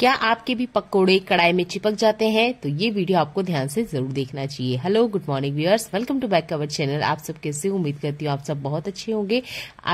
क्या आपके भी पकौड़े कढ़ाई में चिपक जाते हैं तो ये वीडियो आपको ध्यान से जरूर देखना चाहिए hello good morning viewers welcome to back cover channel आप सब कैसे उम्मीद करती हूँ आप सब बहुत अच्छे होंगे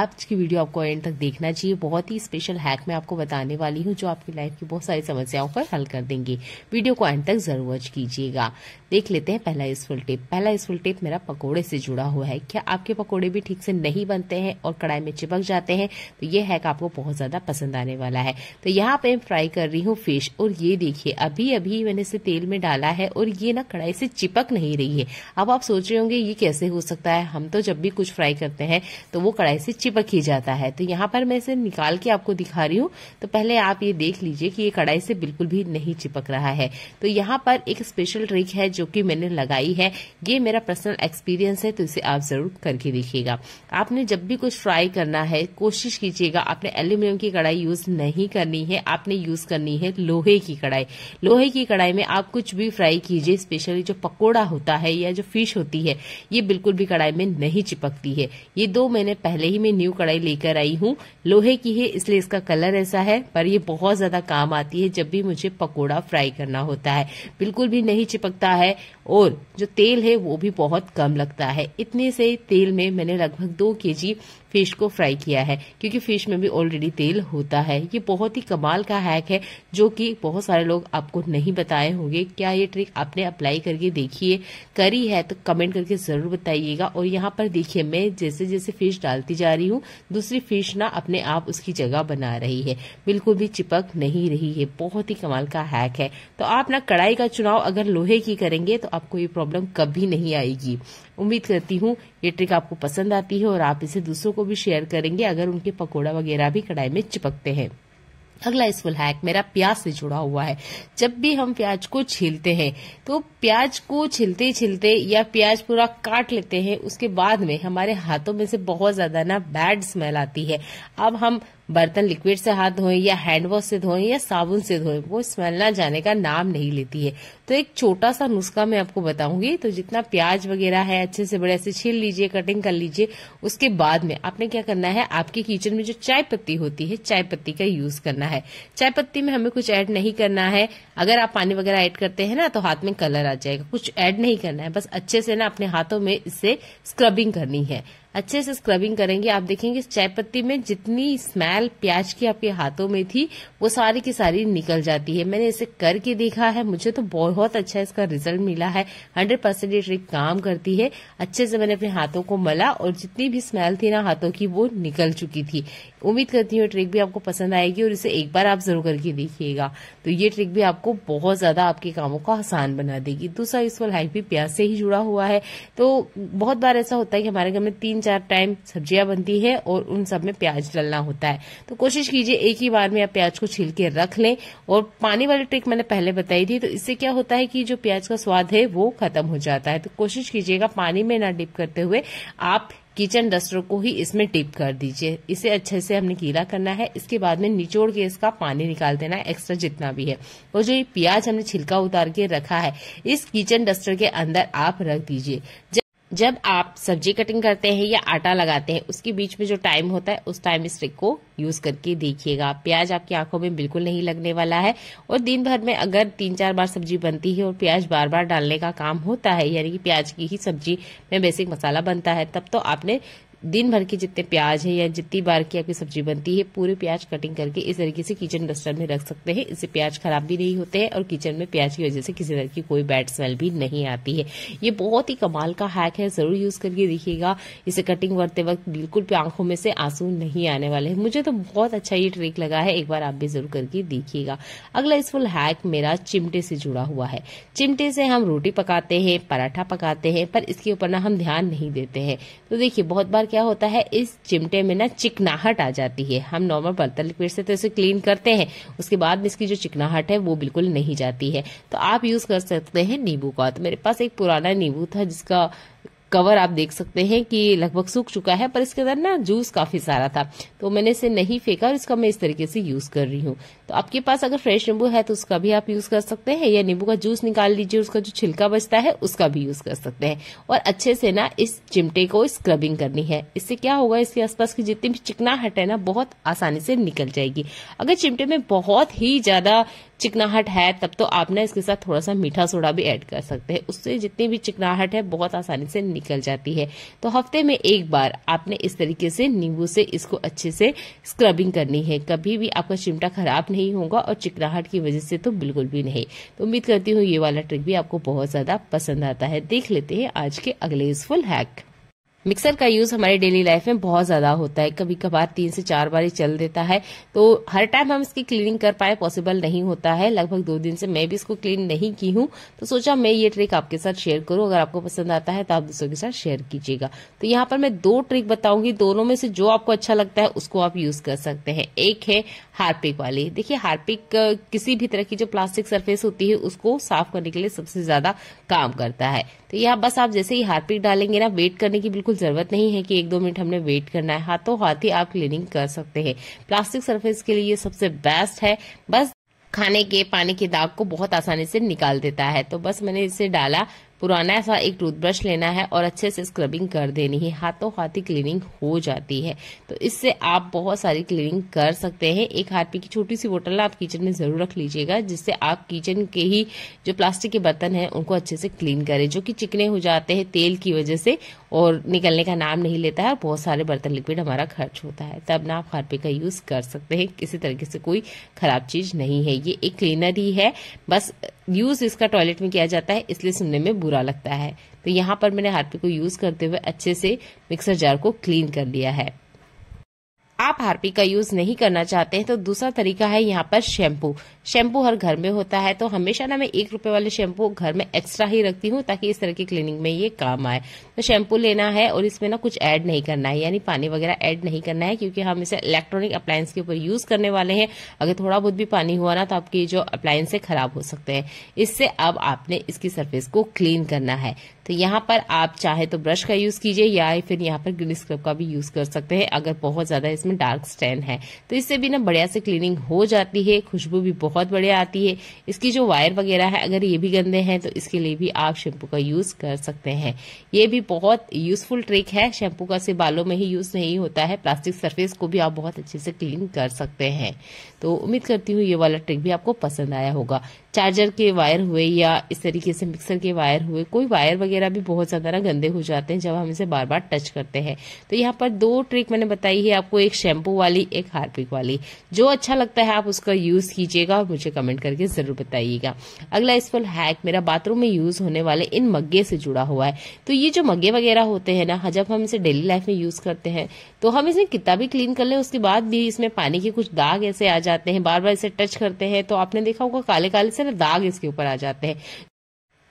आज की वीडियो आपको एंड तक देखना चाहिए बहुत ही स्पेशल हैक मैं आपको बताने वाली हूँ जो आपकी लाइफ की बहुत सारी समस्याओं पर हल कर देंगे वीडियो को एंड तक जरूर वॉच कीजिएगा देख लेते हैं पहला यूजफुल टिप पहला यूजफुल टिप मेरा पकौड़े से जुड़ा हुआ है क्या आपके पकौड़े भी ठीक से नहीं बनते हैं और कढ़ाई में चिपक जाते हैं तो ये हैक आपको बहुत ज्यादा पसंद आने वाला है तो यहाँ पे फ्राई कर रही हूँ हो फिश और ये देखिए अभी अभी मैंने इसे तेल में डाला है और ये ना कढ़ाई से चिपक नहीं रही है अब आप सोच रहे होंगे ये कैसे हो सकता है हम तो जब भी कुछ फ्राई करते हैं तो वो कढ़ाई से चिपक ही जाता है तो यहाँ पर मैं इसे निकाल के आपको दिखा रही हूँ तो पहले आप ये देख लीजिए कि ये कढ़ाई से बिल्कुल भी नहीं चिपक रहा है तो यहाँ पर एक स्पेशल ट्रिक है जो कि मैंने लगाई है ये मेरा पर्सनल एक्सपीरियंस है तो इसे आप जरूर करके देखिएगा आपने जब भी कुछ फ्राई करना है कोशिश कीजिएगा आपने एल्यूमिनियम की कढ़ाई यूज नहीं करनी है आपने यूज करनी है है लोहे की कढ़ाई लोहे की कढ़ाई में आप कुछ भी फ्राई कीजिए स्पेशली जो पकोड़ा होता है या जो फिश होती है ये बिल्कुल भी कढ़ाई में नहीं चिपकती है ये दो महीने पहले ही मैं न्यू कढ़ाई लेकर आई हूँ लोहे की है इसलिए इसका कलर ऐसा है पर ये बहुत ज्यादा काम आती है जब भी मुझे पकौड़ा फ्राई करना होता है बिल्कुल भी नहीं चिपकता है और जो तेल है वो भी बहुत कम लगता है इतने से तेल में मैंने लगभग दो के फिश को फ्राई किया है क्योंकि फिश में भी ऑलरेडी तेल होता है ये बहुत ही कमाल का हैक है जो कि बहुत सारे लोग आपको नहीं बताए होंगे क्या ये ट्रिक आपने अप्लाई करके देखी है करी है तो कमेंट करके ज़रूर बताइएगा और यहाँ पर देखिए मैं जैसे जैसे फिश डालती जा रही हूँ दूसरी फिश ना अपने आप उसकी जगह बना रही है बिल्कुल भी चिपक नहीं रही है बहुत ही कमाल का हैक है तो आप ना कड़ाई का चुनाव अगर लोहे की करेंगे तो आपको ये प्रॉब्लम कभी नहीं आएगी उम्मीद करती हूँ ये ट्रिक आपको पसंद आती है और आप इसे दूसरों को भी शेयर करेंगे अगर उनके पकौड़ा वगैरह भी कढ़ाई में चिपकते हैं अगला स्किल हैक मेरा प्याज से जुड़ा हुआ है जब भी हम प्याज को छीलते हैं तो प्याज को छिलते छिलते या प्याज पूरा काट लेते हैं उसके बाद में हमारे हाथों में से बहुत ज्यादा ना बैड स्मेल आती है अब हम बर्तन लिक्विड से हाथ धोएं या हैंड वॉश से धोएं या साबुन से धोएं वो स्मेल ना जाने का नाम नहीं लेती है तो एक छोटा सा नुस्खा मैं आपको बताऊंगी तो जितना प्याज वगैरह है अच्छे से बड़े से छील लीजिए कटिंग कर लीजिए उसके बाद में आपने क्या करना है आपके किचन में जो चाय पत्ती होती है चाय पत्ती का यूज करना है चाय पत्ती में हमें कुछ ऐड नहीं करना है अगर आप पानी वगैरह ऐड करते हैं ना तो हाथ में कलर आ जाएगा कुछ ऐड नहीं करना है बस अच्छे से ना अपने हाथों में इससे स्क्रबिंग करनी है अच्छे से स्क्रबिंग करेंगे आप देखेंगे इस चाय पत्ती में जितनी स्मेल प्याज की आपके हाथों में थी वो सारी की सारी निकल जाती है मैंने इसे करके देखा है मुझे तो बहुत अच्छा इसका रिजल्ट मिला है हंड्रेड परसेंट ये ट्रिक काम करती है अच्छे से मैंने अपने हाथों को मला और जितनी भी स्मेल थी ना हाथों की वो निकल चुकी थी उम्मीद करती हूँ ट्रिक भी आपको पसंद आएगी और इसे एक बार आप जरूर करके देखिएगा तो ये ट्रिक भी आपको बहुत ज्यादा आपके कामों को आसान बना देगी दूसरा इसका लाइफ भी प्याज से ही जुड़ा हुआ है तो बहुत बार ऐसा होता है कि हमारे घर में तीन चार टाइम सब्जियां बनती है और उन सब में प्याज डालना होता है तो कोशिश कीजिए एक ही बार में आप प्याज को छील के रख लें और पानी वाली ट्रिक मैंने पहले बताई थी तो इससे क्या होता है कि जो प्याज का स्वाद है वो खत्म हो जाता है तो कोशिश कीजिएगा पानी में ना डिप करते हुए आप किचन डस्टर को ही इसमें डिप कर दीजिए इसे अच्छे से हमने गीला करना है इसके बाद में निचोड़ के इसका पानी निकाल देना है एक्स्ट्रा जितना भी है और जो ये प्याज हमने छिलका उतार के रखा है इस किचन डस्टर के अंदर आप रख दीजिए जब आप सब्जी कटिंग करते हैं या आटा लगाते हैं उसके बीच में जो टाइम होता है उस टाइम इस ट्रिक को यूज करके देखिएगा प्याज आपकी आंखों में बिल्कुल नहीं लगने वाला है और दिन भर में अगर तीन चार बार सब्जी बनती है और प्याज बार बार डालने का काम होता है यानी कि प्याज की ही सब्जी में बेसिक मसाला बनता है तब तो आपने दिन भर की जितने प्याज है या जितनी बार की आपकी सब्जी बनती है पूरे प्याज कटिंग करके इस तरीके से किचन डस्टर में रख सकते हैं इससे प्याज खराब भी नहीं होते हैं और किचन में प्याज की वजह से किसी तरह की कोई बैड स्मेल भी नहीं आती है ये बहुत ही कमाल का हैक है ज़रूर यूज़ करके देखिएगा इसे कटिंग करते वक्त बिल्कुल भी आंखों में से आंसू नहीं आने वाले हैं मुझे तो बहुत अच्छा ये ट्रिक लगा है एक बार आप भी ज़रूर करके देखिएगा अगला इस फुल हैक मेरा चिमटे से जुड़ा हुआ है चिमटे से हम रोटी पकाते हैं पराठा पकाते हैं पर इसके ऊपर ना हम ध्यान नहीं देते हैं तो देखिए बहुत बार क्या होता है इस चिमटे में ना चिकनाहट आ जाती है हम नॉर्मल बर्तन लिक्विड से तो इसे क्लीन करते हैं उसके बाद में इसकी जो चिकनाहट है वो बिल्कुल नहीं जाती है तो आप यूज़ कर सकते हैं नींबू का तो मेरे पास एक पुराना नींबू था जिसका कवर आप देख सकते हैं कि लगभग सूख चुका है पर इसके अंदर ना जूस काफ़ी सारा था तो मैंने इसे नहीं फेंका और इसका मैं इस तरीके से यूज़ कर रही हूँ तो आपके पास अगर फ्रेश नींबू है तो उसका भी आप यूज़ कर सकते हैं या नींबू का जूस निकाल लीजिए उसका जो छिलका बचता है उसका भी यूज़ कर सकते हैं और अच्छे से ना इस चिमटे को स्क्रबिंग करनी है इससे क्या होगा इसके आसपास की जितनी भी चिकनाहट है ना बहुत आसानी से निकल जाएगी अगर चिमटे में बहुत ही ज़्यादा चिकनाहट है तब तो आप ना इसके साथ थोड़ा सा मीठा सोडा भी एड कर सकते हैं उससे जितनी भी चिकनाहट है बहुत आसानी से निकल जाती है तो हफ्ते में एक बार आपने इस तरीके से नींबू से इसको अच्छे से स्क्रबिंग करनी है कभी भी आपका चिमटा खराब नहीं होगा और चिकनाहट की वजह से तो बिल्कुल भी नहीं तो उम्मीद करती हूँ ये वाला ट्रिक भी आपको बहुत ज़्यादा पसंद आता है देख लेते हैं आज के अगले यूजफुल हैक मिक्सर का यूज़ हमारे डेली लाइफ में बहुत ज़्यादा होता है कभी कभार तीन से चार बार चल देता है तो हर टाइम हम इसकी क्लीनिंग कर पाए पॉसिबल नहीं होता है लगभग दो दिन से मैं भी इसको क्लीन नहीं की हूँ तो सोचा मैं ये ट्रिक आपके साथ शेयर करूँ अगर आपको पसंद आता है तो आप दूसरों के साथ शेयर कीजिएगा तो यहाँ पर मैं दो ट्रिक बताऊंगी दोनों में से जो आपको अच्छा लगता है उसको आप यूज़ कर सकते हैं एक है हार्पिक वाली देखिये हार्पिक किसी भी तरह की जो प्लास्टिक सरफेस होती है उसको साफ करने के लिए सबसे ज़्यादा काम करता है तो यहाँ बस आप जैसे ही हार्पिक डालेंगे ना वेट करने की बिल्कुल ज़रूरत नहीं है कि एक दो मिनट हमने वेट करना है हाथों हाथ ही आप क्लीनिंग कर सकते हैं प्लास्टिक सरफेस के लिए सबसे बेस्ट है बस खाने के पानी के दाग को बहुत आसानी से निकाल देता है तो बस मैंने इसे डाला पुराना सा एक टूथब्रश लेना है और अच्छे से स्क्रबिंग कर देनी है हाथों हाथ ही क्लीनिंग हो जाती है तो इससे आप बहुत सारी क्लीनिंग कर सकते हैं एक हाथ की छोटी सी बोतल आप किचन में ज़रूर रख लीजिएगा जिससे आप किचन के ही जो प्लास्टिक के बर्तन हैं उनको अच्छे से क्लीन करें जो कि चिकने हो जाते हैं तेल की वजह से और निकलने का नाम नहीं लेता है बहुत सारे बर्तन लिक्विड हमारा खर्च होता है तब ना आप खारपे का यूज़ कर सकते हैं किसी तरीके से कोई ख़राब चीज़ नहीं है ये एक क्लीनर ही है बस यूज़ इसका टॉयलेट में किया जाता है इसलिए सुनने में बुरा लगता है तो यहाँ पर मैंने हारपी को यूज़ करते हुए अच्छे से मिक्सर जार को क्लीन कर लिया है आप हार्पिक का यूज नहीं करना चाहते हैं तो दूसरा तरीका है यहाँ पर शैम्पू शैम्पू हर घर में होता है तो हमेशा ना मैं एक रुपए वाले शैम्पू घर में एक्स्ट्रा ही रखती हूँ ताकि इस तरह की क्लीनिंग में ये काम आए तो शैम्पू लेना है और इसमें ना कुछ ऐड नहीं करना है यानी पानी वगैरह ऐड नहीं करना है क्योंकि हम इसे इलेक्ट्रॉनिक अप्लायंस के ऊपर यूज करने वाले हैं अगर थोड़ा बहुत भी पानी हुआ ना तो आपकी जो अप्लायंस है खराब हो सकते हैं इससे अब आपने इसकी सर्फेस को क्लीन करना है तो यहाँ पर आप चाहे तो ब्रश का यूज कीजिए या फिर यहाँ पर ग्रीन स्क्रब का भी यूज कर सकते हैं अगर बहुत ज्यादा इसमें इसमें डार्क स्टैंड है तो इससे भी ना बढ़िया से क्लीनिंग हो जाती है खुशबू भी बहुत बढ़िया आती है इसकी जो वायर वगैरह है अगर ये भी गंदे हैं तो इसके लिए भी आप शैम्पू का यूज़ कर सकते हैं ये भी बहुत यूजफुल ट्रिक है शैम्पू का सिर्फ बालों में ही यूज़ नहीं होता है प्लास्टिक सर्फेस को भी आप बहुत अच्छे से क्लीन कर सकते हैं तो उम्मीद करती हूँ ये वाला ट्रिक भी आपको पसंद आया होगा चार्जर के वायर हुए या इस तरीके से मिक्सर के वायर हुए कोई वायर वगैरह भी बहुत ज़्यादा ना गंदे हो जाते हैं जब हम इसे बार बार टच करते हैं तो यहाँ पर दो ट्रिक मैंने बताई है आपको एक शैम्पू वाली एक हार्पिक वाली जो अच्छा लगता है आप उसका यूज कीजिएगा और मुझे कमेंट करके जरूर बताइएगा अगला इस हैक मेरा बाथरूम में यूज होने वाले इन मग्गे से जुड़ा हुआ है तो ये जो मग्गे वगैरह होते हैं ना हाँ, जब हम इसे डेली लाइफ में यूज करते हैं तो हम इसे कितना भी क्लीन कर ले उसके बाद भी इसमें पानी के कुछ दाग ऐसे आ जाते हैं बार बार इसे टच करते हैं तो आपने देखा होगा काले काले से ना दाग इसके ऊपर आ जाते हैं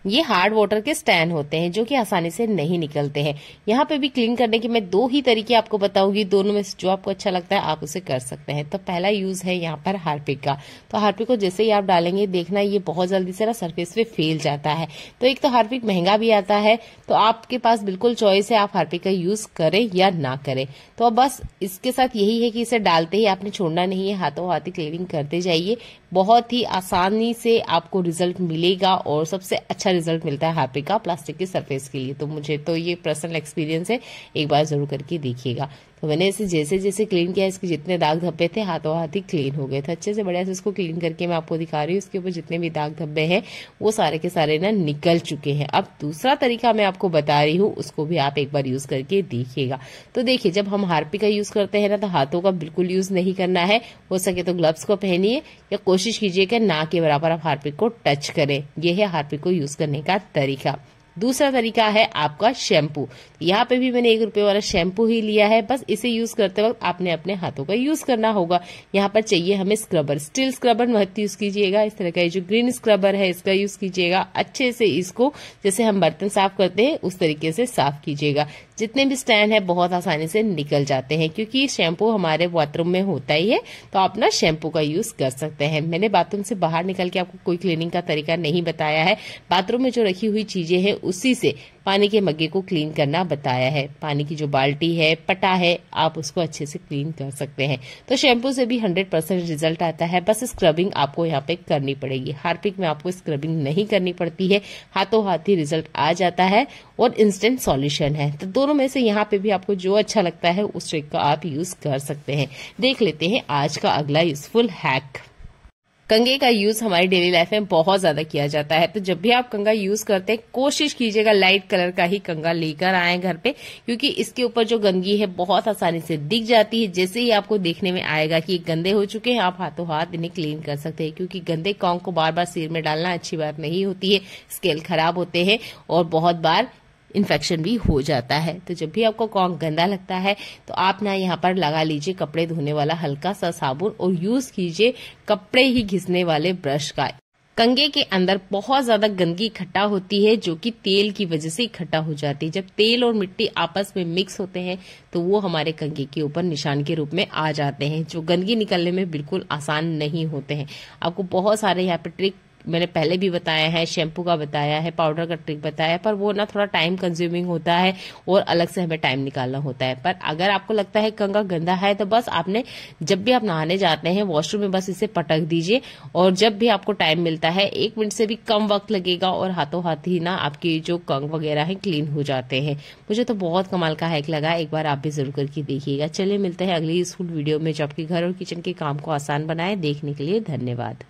ये हार्ड वाटर के स्टैंड होते हैं जो कि आसानी से नहीं निकलते हैं यहाँ पे भी क्लीन करने के मैं दो ही तरीके आपको बताऊंगी दोनों में जो आपको अच्छा लगता है आप उसे कर सकते हैं तो पहला यूज है यहाँ पर हार्पिक का तो हार्पिक को जैसे ही आप डालेंगे देखना ये बहुत जल्दी से ना सरफेस पे फेल जाता है तो एक तो हार्पिक महंगा भी आता है तो आपके पास बिल्कुल चॉइस है आप हार्पिक का यूज करें या ना करें तो अब बस इसके साथ यही है कि इसे डालते ही आपने छोड़ना नहीं है हाथों हाथ ही क्लीनिंग करते जाइए बहुत ही आसानी से आपको रिजल्ट मिलेगा और सबसे अच्छा अच्छा रिजल्ट मिलता है हार्पिक का प्लास्टिक की सरफेस के लिए तो मुझे तो ये पर्सनल एक्सपीरियंस है एक बार ज़रूर करके देखिएगा तो मैंने इसे जैसे जैसे क्लीन किया इसके जितने दाग धब्बे थे हाथों हाथ ही क्लीन हो गए थे अच्छे से बढ़िया से इसको क्लीन करके मैं आपको दिखा रही हूँ इसके ऊपर जितने भी दाग धब्बे हैं वो सारे के सारे ना निकल चुके हैं अब दूसरा तरीका मैं आपको बता रही हूँ उसको भी आप एक बार यूज़ करके देखिएगा तो देखिए जब हम हारपी का यूज़ करते हैं ना तो हाथों का बिल्कुल यूज़ नहीं करना है हो सके तो ग्लव्स को पहनिए या कोशिश कीजिए कि ना के बराबर आप हारपिक को टच करें यह है हारपिक को यूज़ करने का तरीका दूसरा तरीका है आपका शैम्पू यहाँ पे भी मैंने एक रुपए वाला शैम्पू ही लिया है बस इसे यूज करते वक्त आपने अपने हाथों का यूज करना होगा यहाँ पर चाहिए हमें स्क्रबर स्टील स्क्रबर मत यूज कीजिएगा इस तरह का ये जो ग्रीन स्क्रबर है इसका यूज कीजिएगा अच्छे से इसको जैसे हम बर्तन साफ करते हैं उस तरीके से साफ कीजिएगा जितने भी स्टैंड है बहुत आसानी से निकल जाते हैं क्योंकि शैम्पू हमारे बाथरूम में होता ही है तो आप ना शैम्पू का यूज कर सकते हैं मैंने बाथरूम से बाहर निकल के आपको कोई क्लीनिंग का तरीका नहीं बताया है बाथरूम में जो रखी हुई चीजें हैं उसी से पानी के मग्गे को क्लीन करना बताया है पानी की जो बाल्टी है पटा है आप उसको अच्छे से क्लीन कर सकते हैं तो शैम्पू से भी हंड्रेड परसेंट रिजल्ट आता है बस स्क्रबिंग आपको यहाँ पे करनी पड़ेगी हार्पिक में आपको स्क्रबिंग नहीं करनी पड़ती है हाथों हाथ ही रिजल्ट आ जाता है और इंस्टेंट सॉल्यूशन है तो दोनों में से यहाँ पे भी आपको जो अच्छा लगता है उस ट्रिक का आप यूज कर सकते हैं देख लेते हैं आज का अगला यूजफुल हैक कंगे का यूज हमारी डेली लाइफ में बहुत ज्यादा किया जाता है तो जब भी आप कंगा यूज करते हैं कोशिश कीजिएगा लाइट कलर का ही कंगा लेकर आए घर पे क्योंकि इसके ऊपर जो गंदगी है बहुत आसानी से दिख जाती है जैसे ही आपको देखने में आएगा कि गंदे हो चुके हैं आप हाथों हाथ इन्हें क्लीन कर सकते हैं क्योंकि गंदे कॉन्ग को बार बार सिर में डालना अच्छी बात नहीं होती है स्केल खराब होते हैं और बहुत बार इन्फेक्शन भी हो जाता है तो जब भी आपको कॉन्ग गंदा लगता है तो आप ना यहाँ पर लगा लीजिए कपड़े धोने वाला हल्का सा साबुन और यूज कीजिए कपड़े ही घिसने वाले ब्रश का कंगे के अंदर बहुत ज्यादा गंदगी इकट्ठा होती है जो कि तेल की वजह से इकट्ठा हो जाती है जब तेल और मिट्टी आपस में मिक्स होते हैं तो वो हमारे कंगे के ऊपर निशान के रूप में आ जाते हैं जो गंदगी निकलने में बिल्कुल आसान नहीं होते हैं आपको बहुत सारे यहाँ पे ट्रिक मैंने पहले भी बताया है शैम्पू का बताया है पाउडर का ट्रिक बताया है पर वो ना थोड़ा टाइम कंज्यूमिंग होता है और अलग से हमें टाइम निकालना होता है पर अगर आपको लगता है कंगा गंदा है तो बस आपने जब भी आप नहाने जाते हैं वॉशरूम में बस इसे पटक दीजिए और जब भी आपको टाइम मिलता है एक मिनट से भी कम वक्त लगेगा और हाथों हाथ ही ना आपकी जो कंग वगैरह है क्लीन हो जाते हैं मुझे तो बहुत कमाल का हैक लगा एक बार आप भी जरूर करके देखिएगा चलिए मिलते हैं अगली इस वीडियो में जो आपके घर और किचन के काम को आसान बनाए देखने के लिए धन्यवाद